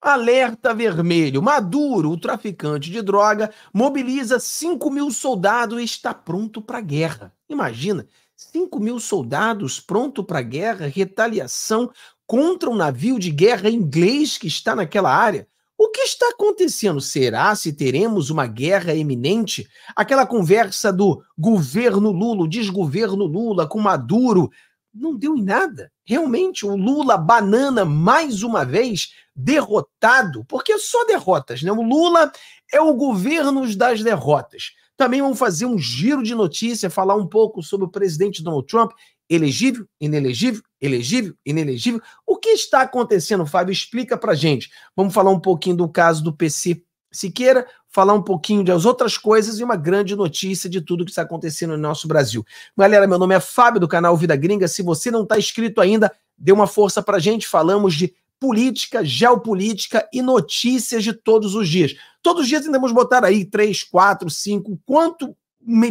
Alerta vermelho. Maduro, o traficante de droga, mobiliza 5 mil soldados e está pronto para a guerra. Imagina, 5 mil soldados pronto para a guerra, retaliação contra um navio de guerra inglês que está naquela área. O que está acontecendo? Será se teremos uma guerra iminente? Aquela conversa do governo Lula, desgoverno Lula com Maduro, não deu em nada. Realmente, o Lula banana mais uma vez derrotado, porque só derrotas, né? O Lula é o governo das derrotas. Também vamos fazer um giro de notícia, falar um pouco sobre o presidente Donald Trump, elegível, inelegível, elegível, inelegível. O que está acontecendo, Fábio? Explica pra gente. Vamos falar um pouquinho do caso do PC Siqueira, falar um pouquinho das outras coisas e uma grande notícia de tudo que está acontecendo no nosso Brasil. Galera, meu nome é Fábio do canal Vida Gringa. Se você não está inscrito ainda, dê uma força para a gente. Falamos de política, geopolítica e notícias de todos os dias. Todos os dias tentamos botar aí três, quatro, cinco, quanto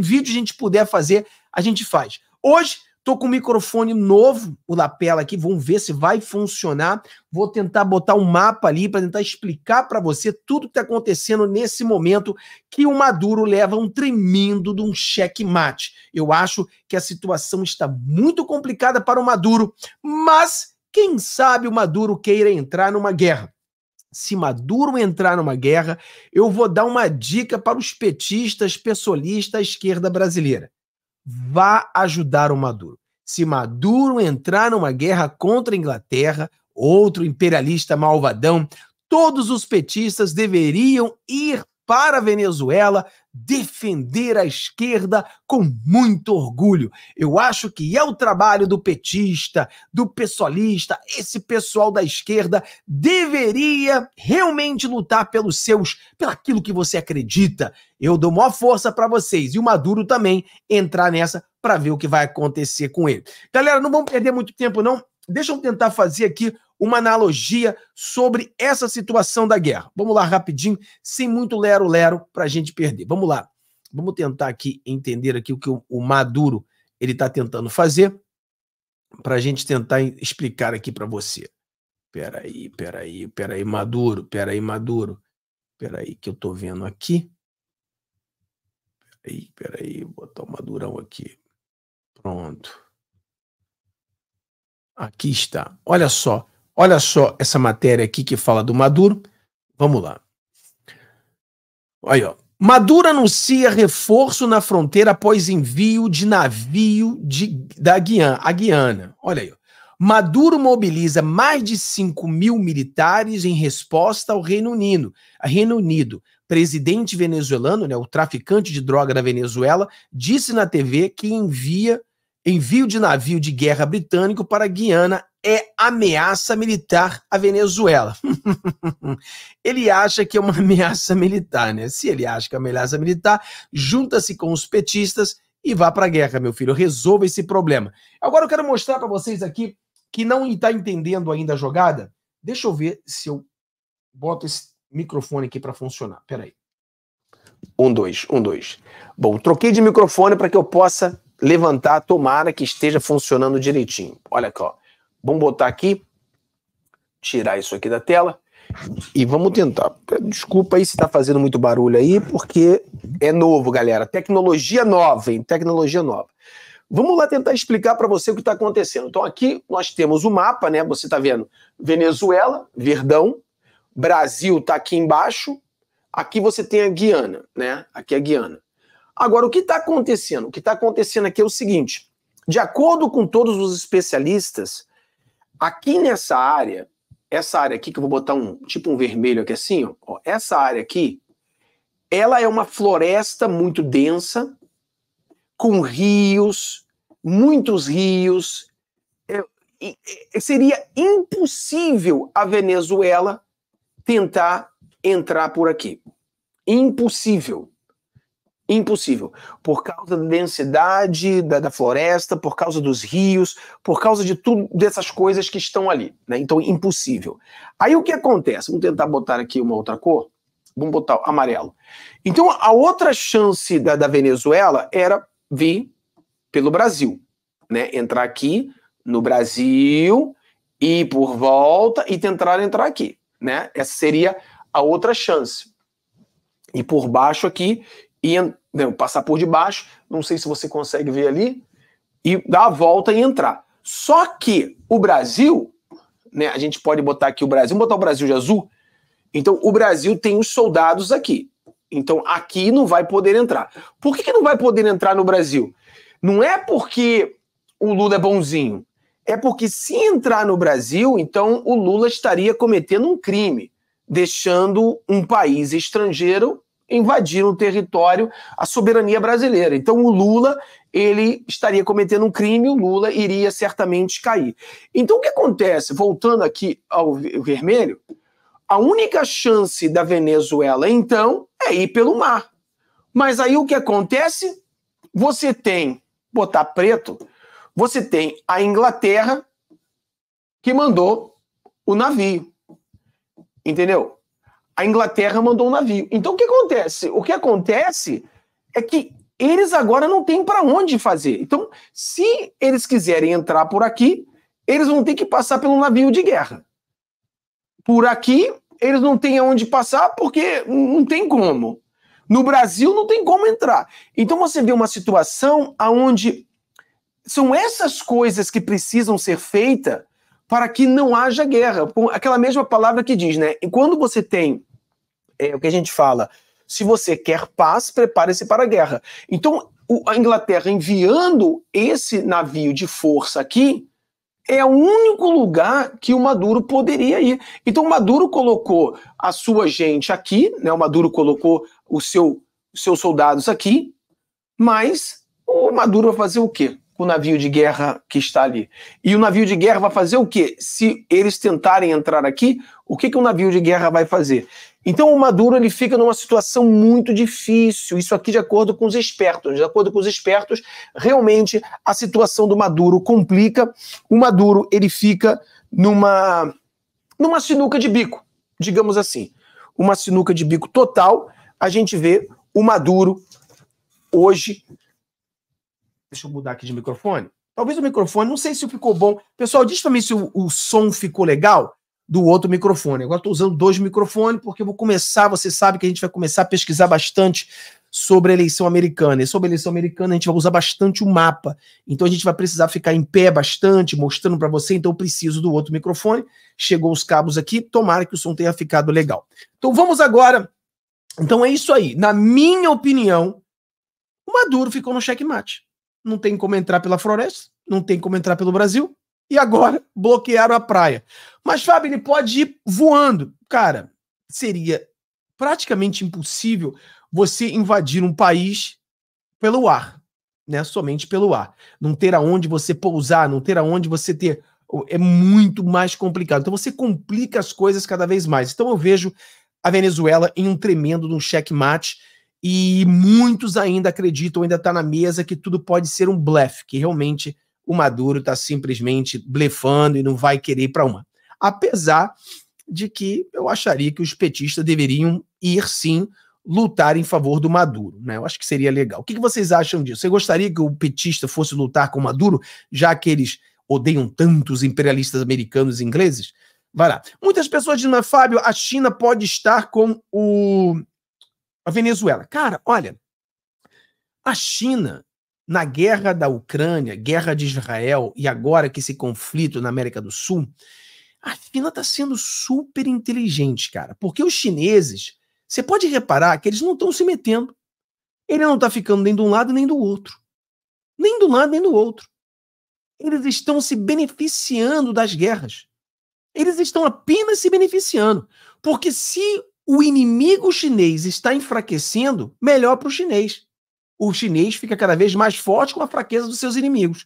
vídeo a gente puder fazer, a gente faz. Hoje Tô com o microfone novo, o lapela aqui, vamos ver se vai funcionar. Vou tentar botar um mapa ali para tentar explicar para você tudo que está acontecendo nesse momento que o Maduro leva um tremendo de um checkmate. Eu acho que a situação está muito complicada para o Maduro, mas quem sabe o Maduro queira entrar numa guerra. Se Maduro entrar numa guerra, eu vou dar uma dica para os petistas, pessoalistas, esquerda brasileira vá ajudar o Maduro. Se Maduro entrar numa guerra contra a Inglaterra, outro imperialista malvadão, todos os petistas deveriam ir para a Venezuela defender a esquerda com muito orgulho. Eu acho que é o trabalho do petista, do pessoalista, esse pessoal da esquerda deveria realmente lutar pelos seus, pelaquilo que você acredita. Eu dou maior força para vocês e o Maduro também entrar nessa para ver o que vai acontecer com ele. Galera, não vamos perder muito tempo não. Deixa eu tentar fazer aqui uma analogia sobre essa situação da guerra. Vamos lá rapidinho, sem muito lero-lero para a gente perder. Vamos lá. Vamos tentar aqui entender aqui o que o Maduro ele está tentando fazer para a gente tentar explicar aqui para você. Peraí, peraí, peraí, Maduro, peraí, Maduro. Peraí que eu estou vendo aqui. Peraí, peraí, vou botar o Madurão aqui. Pronto. Aqui está. Olha só. Olha só essa matéria aqui que fala do Maduro. Vamos lá. Aí, ó. Maduro anuncia reforço na fronteira após envio de navio de, da Guiana, a Guiana. Olha aí. Ó. Maduro mobiliza mais de 5 mil militares em resposta ao Reino Unido. Reino Unido. Presidente venezuelano, né, o traficante de droga da Venezuela, disse na TV que envia Envio de navio de guerra britânico para Guiana é ameaça militar à Venezuela. ele acha que é uma ameaça militar, né? Se ele acha que é uma ameaça militar, junta-se com os petistas e vá para a guerra, meu filho. Resolva esse problema. Agora eu quero mostrar para vocês aqui que não está entendendo ainda a jogada. Deixa eu ver se eu boto esse microfone aqui para funcionar. Peraí. Um, dois, um, dois. Bom, troquei de microfone para que eu possa levantar, tomara que esteja funcionando direitinho. Olha aqui, ó. Vamos botar aqui, tirar isso aqui da tela e vamos tentar. Desculpa aí se está fazendo muito barulho aí, porque é novo, galera. Tecnologia nova, hein? Tecnologia nova. Vamos lá tentar explicar para você o que está acontecendo. Então aqui nós temos o mapa, né? Você está vendo Venezuela, Verdão, Brasil está aqui embaixo. Aqui você tem a Guiana, né? Aqui é a Guiana. Agora, o que está acontecendo? O que está acontecendo aqui é o seguinte: de acordo com todos os especialistas, aqui nessa área, essa área aqui que eu vou botar um tipo um vermelho aqui assim, ó, essa área aqui, ela é uma floresta muito densa, com rios, muitos rios. É, é, seria impossível a Venezuela tentar entrar por aqui. Impossível. Impossível. Por causa da densidade da, da, floresta, por causa dos rios, por causa de tudo dessas coisas que estão ali. Né? Então, impossível. Aí o que acontece? Vamos tentar botar aqui uma outra cor. Vamos botar amarelo. Então, a outra chance da, da Venezuela era vir pelo Brasil. Né? Entrar aqui no Brasil, ir por volta e tentar entrar aqui. Né? Essa seria a outra chance. E por baixo aqui e não, né, passar por debaixo, não sei se você consegue ver ali, e dar a volta e entrar. Só que o Brasil, né, a gente pode botar aqui o Brasil, botar o Brasil de azul. Então o Brasil tem os soldados aqui. Então aqui não vai poder entrar. Por que, que não vai poder entrar no Brasil? Não é porque o Lula é bonzinho. É porque se entrar no Brasil, então o Lula estaria cometendo um crime, deixando um país estrangeiro invadiram o território, a soberania brasileira. Então o Lula, ele estaria cometendo um crime, o Lula iria certamente cair. Então o que acontece, voltando aqui ao vermelho, a única chance da Venezuela, então, é ir pelo mar. Mas aí o que acontece? Você tem, botar preto, você tem a Inglaterra que mandou o navio. Entendeu? a Inglaterra mandou um navio. Então o que acontece? O que acontece é que eles agora não têm para onde fazer. Então, se eles quiserem entrar por aqui, eles vão ter que passar pelo navio de guerra. Por aqui, eles não têm aonde passar porque não tem como. No Brasil não tem como entrar. Então você vê uma situação aonde são essas coisas que precisam ser feitas para que não haja guerra. Aquela mesma palavra que diz, né? E quando você tem é o que a gente fala. Se você quer paz, prepare-se para a guerra. Então, a Inglaterra enviando esse navio de força aqui é o único lugar que o Maduro poderia ir. Então, o Maduro colocou a sua gente aqui, né? O Maduro colocou o seu, os seus soldados aqui, mas o Maduro vai fazer o quê? o navio de guerra que está ali. E o navio de guerra vai fazer o quê? Se eles tentarem entrar aqui, o que, que o navio de guerra vai fazer? Então o Maduro ele fica numa situação muito difícil, isso aqui de acordo com os expertos. De acordo com os expertos, realmente a situação do Maduro complica. O Maduro ele fica numa numa sinuca de bico, digamos assim. Uma sinuca de bico total. A gente vê o Maduro hoje Deixa eu mudar aqui de microfone. Talvez o microfone, não sei se ficou bom. Pessoal, diz para mim se o, o, som ficou legal do outro microfone. Agora estou usando dois microfones, porque eu vou começar. Você sabe que a gente vai começar a pesquisar bastante sobre a eleição americana. E sobre a eleição americana, a gente vai usar bastante o mapa. Então a gente vai precisar ficar em pé bastante, mostrando para você. Então eu preciso do outro microfone. Chegou os cabos aqui. Tomara que o som tenha ficado legal. Então vamos agora. Então é isso aí. Na minha opinião, o Maduro ficou no checkmate não tem como entrar pela floresta, não tem como entrar pelo Brasil, e agora bloquearam a praia. Mas, Fábio, ele pode ir voando. Cara, seria praticamente impossível você invadir um país pelo ar, né? Somente pelo ar. Não ter aonde você pousar, não ter aonde você ter. É muito mais complicado. Então você complica as coisas cada vez mais. Então eu vejo a Venezuela em um tremendo de um checkmate e muitos ainda acreditam, ainda está na mesa, que tudo pode ser um blefe, que realmente o Maduro está simplesmente blefando e não vai querer ir para uma. Apesar de que eu acharia que os petistas deveriam ir sim lutar em favor do Maduro. Né? Eu acho que seria legal. O que, vocês acham disso? Você gostaria que o petista fosse lutar com o Maduro, já que eles odeiam tanto os imperialistas americanos e ingleses? Vai lá. Muitas pessoas dizem, Fábio, a China pode estar com o a Venezuela. Cara, olha, a China, na guerra da Ucrânia, guerra de Israel e agora que esse conflito na América do Sul, a China está sendo super inteligente, cara, porque os chineses, você pode reparar que eles não estão se metendo. Ele não está ficando nem de um lado nem do outro. Nem de um lado nem do outro. Eles estão se beneficiando das guerras. Eles estão apenas se beneficiando. Porque se o inimigo chinês está enfraquecendo, melhor para o chinês. O chinês fica cada vez mais forte com a fraqueza dos seus inimigos.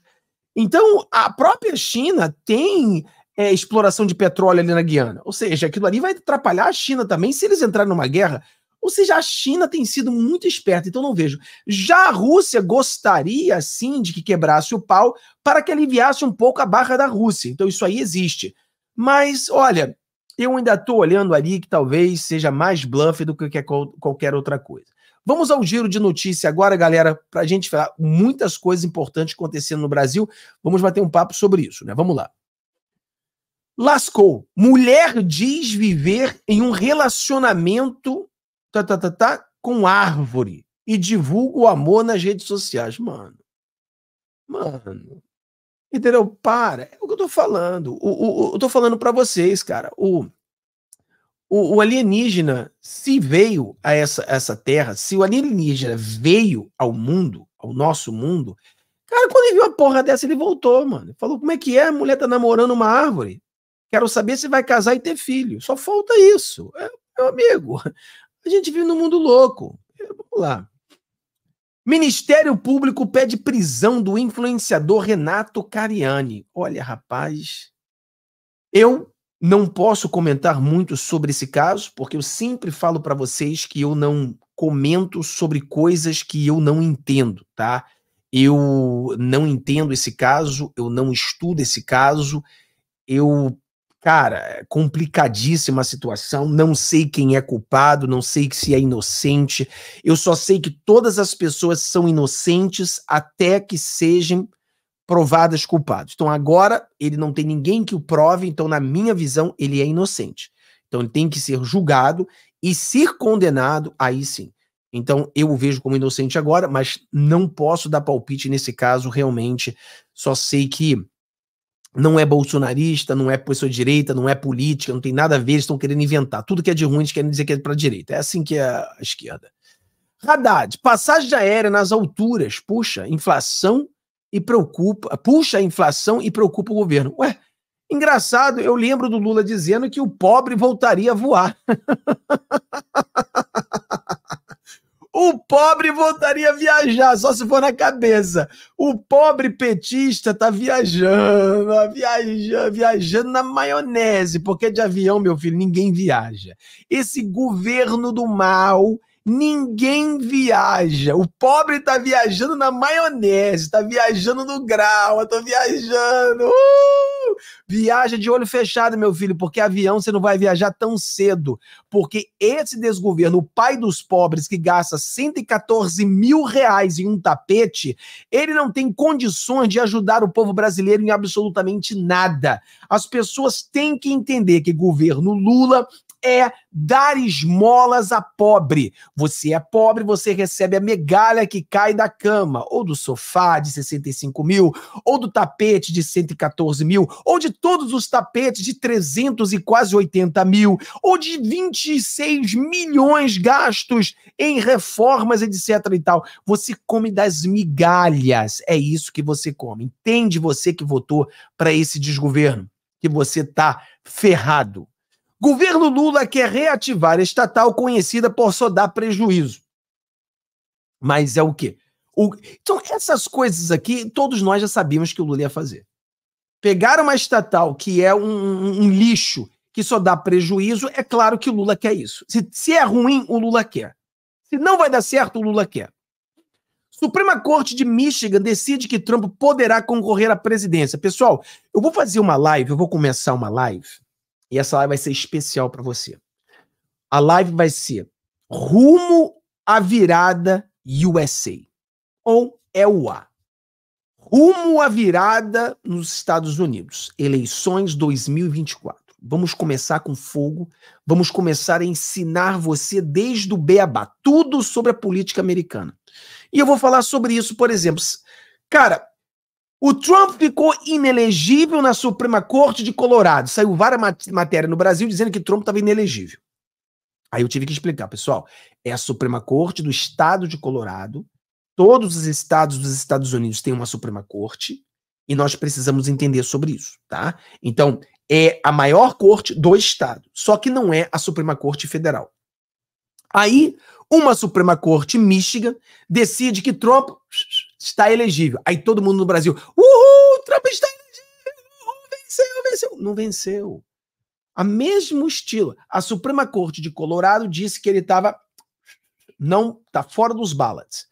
Então, a própria China tem é, exploração de petróleo ali na Guiana. Ou seja, aquilo ali vai atrapalhar a China também se eles entrarem numa guerra. Ou seja, a China tem sido muito esperta, então não vejo. Já a Rússia gostaria, sim, de que quebrasse o pau para que aliviasse um pouco a barra da Rússia. Então isso aí existe. Mas, olha, eu ainda estou olhando ali que talvez seja mais bluff do que qualquer outra coisa. Vamos ao giro de notícia agora, galera, para a gente falar muitas coisas importantes acontecendo no Brasil. Vamos bater um papo sobre isso, né? Vamos lá. Lascou. Mulher diz viver em um relacionamento tá, tá, tá, tá, com árvore e divulga o amor nas redes sociais. Mano. Mano. Entendeu? Para. É o que eu tô falando. O, o eu tô falando para vocês, cara. O, o, o, alienígena, se veio a essa, essa terra, se o alienígena veio ao mundo, ao nosso mundo, cara, quando ele viu uma porra dessa, ele voltou, mano. falou: como é que é? A mulher tá namorando uma árvore. Quero saber se vai casar e ter filho. Só falta isso. É, meu amigo, a gente vive num mundo louco. Vamos lá. Ministério Público pede prisão do influenciador Renato Cariani. Olha, rapaz, eu não posso comentar muito sobre esse caso, porque eu sempre falo para vocês que eu não comento sobre coisas que eu não entendo, tá? Eu não entendo esse caso, eu não estudo esse caso, eu Cara, é complicadíssima a situação. Não sei quem é culpado, não sei se é inocente. Eu só sei que todas as pessoas são inocentes até que sejam provadas culpadas. Então agora ele não tem ninguém que o prove, então na minha visão ele é inocente. Então ele tem que ser julgado e ser condenado, aí sim. Então eu o vejo como inocente agora, mas não posso dar palpite nesse caso realmente. Só sei que não é bolsonarista, não é pessoa direita, não é política, não tem nada a ver, eles estão querendo inventar. Tudo que é de ruim, eles querem dizer que é para a direita. É assim que é a esquerda. Haddad, passagem aérea nas alturas, puxa, inflação e preocupa, puxa a inflação e preocupa o governo. Ué, engraçado, eu lembro do Lula dizendo que o pobre voltaria a voar. O pobre voltaria a viajar, só se for na cabeça. O pobre petista tá viajando, viajando, viajando na maionese, porque de avião, meu filho, ninguém viaja. Esse governo do mal Ninguém viaja. O pobre tá viajando na maionese, tá viajando no grau, eu tô viajando. Uh! Viaja de olho fechado, meu filho, porque avião você não vai viajar tão cedo. Porque esse desgoverno, o pai dos pobres que gasta 114 mil reais em um tapete, ele não tem condições de ajudar o povo brasileiro em absolutamente nada. As pessoas têm que entender que governo Lula é dar esmolas a pobre. Você é pobre, você recebe a migalha que cai da cama, ou do sofá de 65 mil, ou do tapete de 114 mil, ou de todos os tapetes de 300 e quase 80 mil, ou de 26 milhões gastos em reformas, etc. e tal. Você come das migalhas. É isso que você come. Entende você que votou para esse desgoverno, que você tá ferrado. Governo Lula quer reativar estatal conhecida por só dar prejuízo. Mas é o quê? O... Então, essas coisas aqui, todos nós já sabíamos que o Lula ia fazer. Pegar uma estatal que é um, um, um lixo, que só dá prejuízo, é claro que o Lula quer isso. Se, se é ruim, o Lula quer. Se não vai dar certo, o Lula quer. Suprema Corte de Michigan decide que Trump poderá concorrer à presidência. Pessoal, eu vou fazer uma live, eu vou começar uma live e essa live vai ser especial para você. A live vai ser rumo à virada USA ou EUA. É rumo à virada nos Estados Unidos, eleições 2024. Vamos começar com fogo, vamos começar a ensinar você desde o beabá, tudo sobre a política americana. E eu vou falar sobre isso, por exemplo. Cara, o Trump ficou inelegível na Suprema Corte de Colorado. Saiu várias mat matérias no Brasil dizendo que Trump estava inelegível. Aí eu tive que explicar, pessoal. É a Suprema Corte do Estado de Colorado. Todos os estados dos Estados Unidos têm uma Suprema Corte e nós precisamos entender sobre isso, tá? Então, é a maior corte do estado, só que não é a Suprema Corte Federal. Aí, uma Suprema Corte Michigan decide que Trump está elegível. Aí todo mundo no Brasil, uhul, Trump está elegível, uhul, venceu, venceu. Não venceu. A mesmo estilo. A Suprema Corte de Colorado disse que ele estava não está fora dos ballots.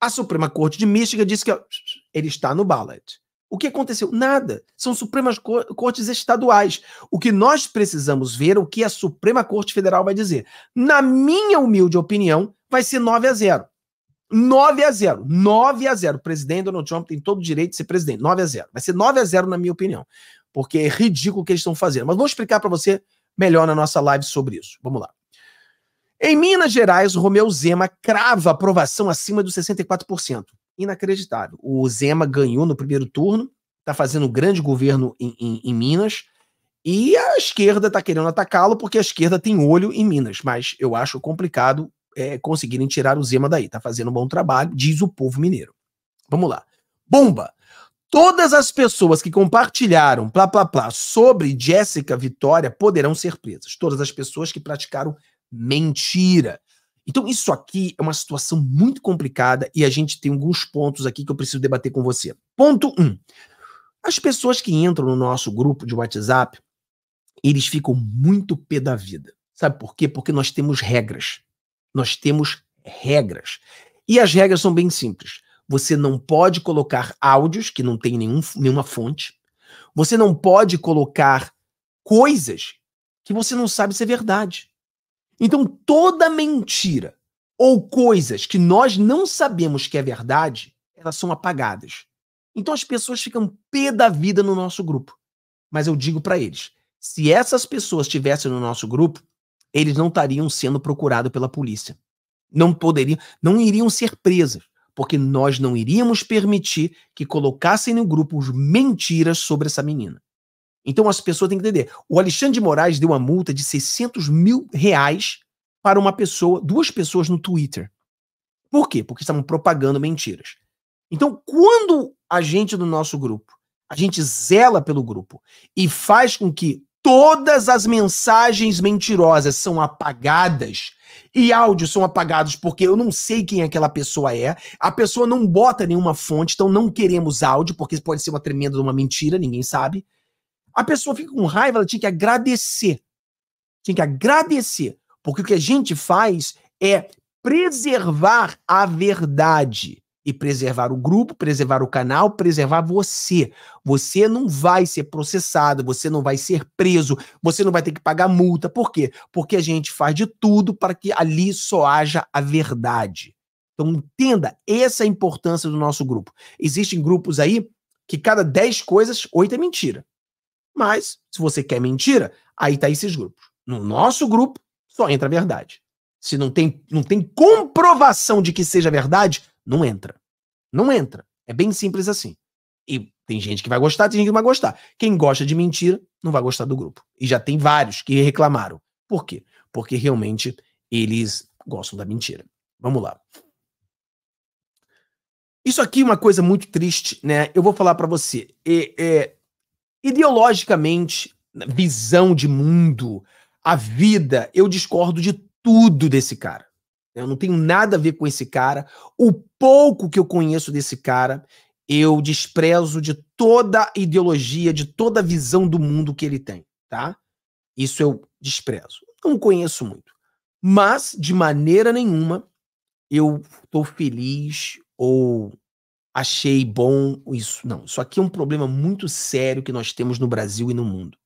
A Suprema Corte de Michigan disse que ele está no ballot. O que aconteceu? Nada. São Supremas Cortes estaduais. O que nós precisamos ver é o que a Suprema Corte Federal vai dizer. Na minha humilde opinião, vai ser 9 a 0. 9 a 0 9 a 0 O presidente Donald Trump tem todo o direito de ser presidente. 9 a 0 Vai ser 9 a 0 na minha opinião. Porque é ridículo o que eles estão fazendo. Mas vou explicar para você melhor na nossa live sobre isso. Vamos lá. Em Minas Gerais, o Romeu Zema crava aprovação acima dos 64%. Inacreditável. O Zema ganhou no primeiro turno, está fazendo um grande governo em, em, em Minas, e a esquerda está querendo atacá-lo porque a esquerda tem olho em Minas, mas eu acho complicado é, conseguirem tirar o Zema daí. Tá fazendo um bom trabalho, diz o povo mineiro. Vamos lá. Bomba! Todas as pessoas que compartilharam plá plá plá sobre Jéssica Vitória poderão ser presas. Todas as pessoas que praticaram mentira. Então, isso aqui é uma situação muito complicada e a gente tem alguns pontos aqui que eu preciso debater com você. Ponto 1. Um, as pessoas que entram no nosso grupo de WhatsApp, eles ficam muito pé da vida. Sabe por quê? Porque nós temos regras. Nós temos regras. E as regras são bem simples. Você não pode colocar áudios que não tem nenhum, nenhuma fonte. Você não pode colocar coisas que você não sabe se é verdade. Então, toda mentira ou coisas que nós não sabemos que é verdade, elas são apagadas. Então, as pessoas ficam pé da vida no nosso grupo. Mas eu digo para eles: se essas pessoas estivessem no nosso grupo, eles não estariam sendo procurados pela polícia. Não poderiam, não iriam ser presos, porque nós não iríamos permitir que colocassem no grupo mentiras sobre essa menina. Então as pessoas têm que entender. O Alexandre de Moraes deu uma multa de 600 mil reais para uma pessoa, duas pessoas no Twitter. Por quê? Porque estavam propagando mentiras. Então, quando a gente do nosso grupo, a gente zela pelo grupo e faz com que todas as mensagens mentirosas são apagadas e áudios são apagados porque eu não sei quem aquela pessoa é. A pessoa não bota nenhuma fonte, então não queremos áudio porque pode ser uma tremenda uma mentira, ninguém sabe. A pessoa fica com raiva, ela tinha que agradecer. Tinha que agradecer, porque o que a gente faz é preservar a verdade e preservar o grupo, preservar o canal, preservar você. Você não vai ser processado, você não vai ser preso, você não vai ter que pagar multa. Por quê? Porque a gente faz de tudo para que ali só haja a verdade. Então entenda essa é a importância do nosso grupo. Existem grupos aí que cada 10 coisas, 8 é mentira. Mas, se você quer mentira, aí tá esses grupos. No nosso grupo, só entra a verdade. Se não tem, não tem comprovação de que seja verdade, não entra. Não entra. É bem simples assim. E tem gente que vai gostar, tem gente que não vai gostar. Quem gosta de mentira não vai gostar do grupo. E já tem vários que reclamaram. Por quê? Porque realmente eles gostam da mentira. Vamos lá. Isso aqui é uma coisa muito triste, né? Eu vou falar para você. É, é, ideologicamente, visão de mundo, a vida, eu discordo de tudo desse cara. Eu não tenho nada a ver com esse cara. O pouco que eu conheço desse cara, eu desprezo de toda ideologia, de toda visão do mundo que ele tem, tá? Isso eu desprezo. Não conheço muito. Mas, de maneira nenhuma, eu estou feliz ou achei bom isso. Não, isso aqui é um problema muito sério que nós temos no Brasil e no mundo.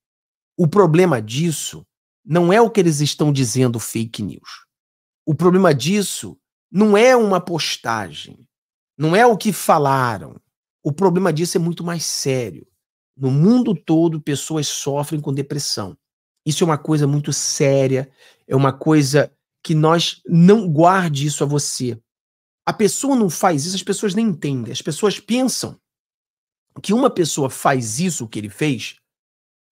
O problema disso não é o que eles estão dizendo fake news. O problema disso não é uma postagem, não é o que falaram. O problema disso é muito mais sério. No mundo todo, pessoas sofrem com depressão. Isso é uma coisa muito séria, é uma coisa que nós não guarde isso a você. A pessoa não faz isso, as pessoas nem entendem. As pessoas pensam que uma pessoa faz isso que ele fez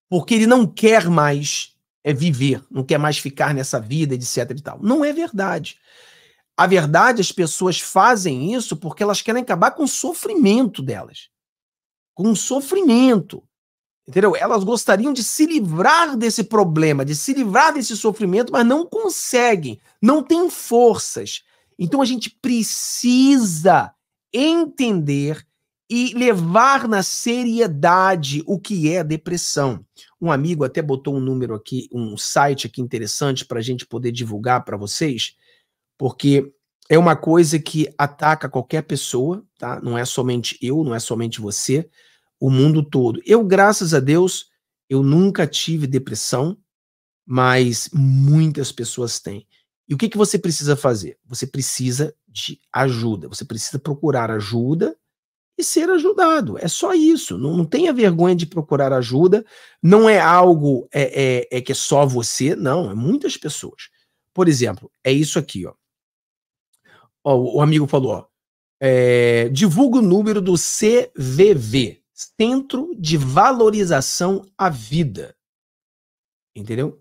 porque ele não quer mais é viver, não quer mais ficar nessa vida, etc. E tal. Não é verdade. A verdade, as pessoas fazem isso porque elas querem acabar com o sofrimento delas. Com o sofrimento. Entendeu? Elas gostariam de se livrar desse problema, de se livrar desse sofrimento, mas não conseguem, não têm forças. Então a gente precisa entender e levar na seriedade o que é depressão. Um amigo até botou um número aqui, um site aqui interessante para a gente poder divulgar para vocês, porque é uma coisa que ataca qualquer pessoa, tá? Não é somente eu, não é somente você, o mundo todo. Eu, graças a Deus, eu nunca tive depressão, mas muitas pessoas têm. E o que, que você precisa fazer? Você precisa de ajuda, você precisa procurar ajuda e ser ajudado. É só isso. Não, não tenha vergonha de procurar ajuda. Não é algo é, é, é que é só você, não. É muitas pessoas. Por exemplo, é isso aqui, ó. ó o amigo falou, ó. É, divulga o número do CVV, Centro de Valorização à Vida. Entendeu?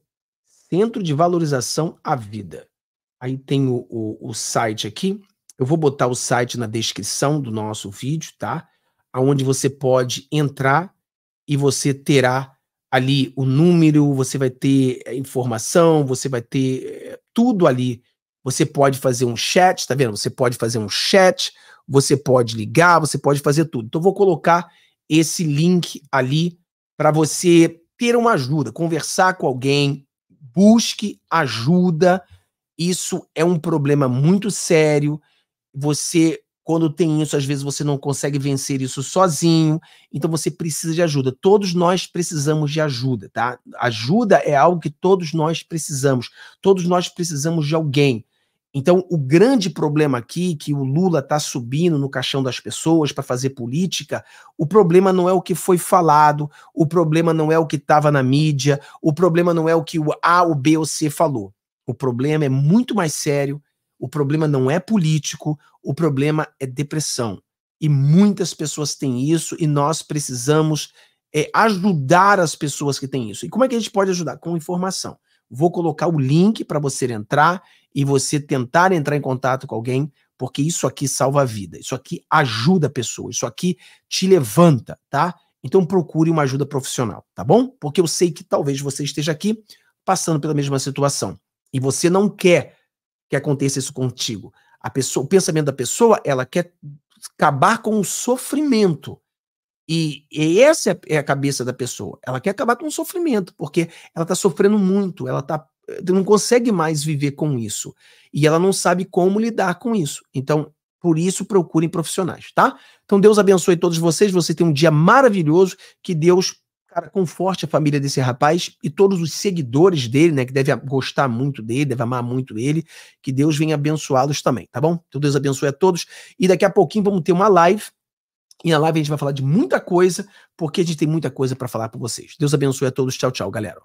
Centro de Valorização à Vida. Aí tem o, o, o site aqui, eu vou botar o site na descrição do nosso vídeo, tá? Aonde você pode entrar e você terá ali o número, você vai ter eh, informação, você vai ter eh, tudo ali. Você pode fazer um chat, tá vendo? Você pode fazer um chat, você pode ligar, você pode fazer tudo. Então, vou colocar esse link ali para você ter uma ajuda, conversar com alguém, busque ajuda. Isso é um problema muito sério você quando tem isso, às vezes você não consegue vencer isso sozinho, então você precisa de ajuda. Todos nós precisamos de ajuda, tá? Ajuda é algo que todos nós precisamos. Todos nós precisamos de alguém. Então, o grande problema aqui que o Lula está subindo no caixão das pessoas para fazer política, o problema não é o que foi falado, o problema não é o que estava na mídia, o problema não é o que o A, o B ou C falou. O problema é muito mais sério o problema não é político, o problema é depressão. E muitas pessoas têm isso e nós precisamos é, ajudar as pessoas que têm isso. E como é que a gente pode ajudar? Com informação. Vou colocar o link para você entrar e você tentar entrar em contato com alguém, porque isso aqui salva a vida, isso aqui ajuda a pessoa, isso aqui te levanta, tá? Então procure uma ajuda profissional, tá bom? Porque eu sei que talvez você esteja aqui passando pela mesma situação e você não quer que aconteça isso contigo. A pessoa, o pensamento da pessoa, ela quer acabar com o sofrimento. E, e essa é a cabeça da pessoa. Ela quer acabar com o sofrimento, porque ela está sofrendo muito, ela tá, não consegue mais viver com isso. E ela não sabe como lidar com isso. Então, por isso, procurem profissionais, tá? Então, Deus abençoe todos vocês. Você tem um dia maravilhoso. Que Deus Cara, conforte a família desse rapaz e todos os seguidores dele, né? Que deve gostar muito dele, deve amar muito ele. Que Deus venha abençoá-los também, tá bom? Então Deus abençoe a todos. E daqui a pouquinho vamos ter uma live. E na live a gente vai falar de muita coisa, porque a gente tem muita coisa para falar para vocês. Deus abençoe a todos. Tchau, tchau, galera.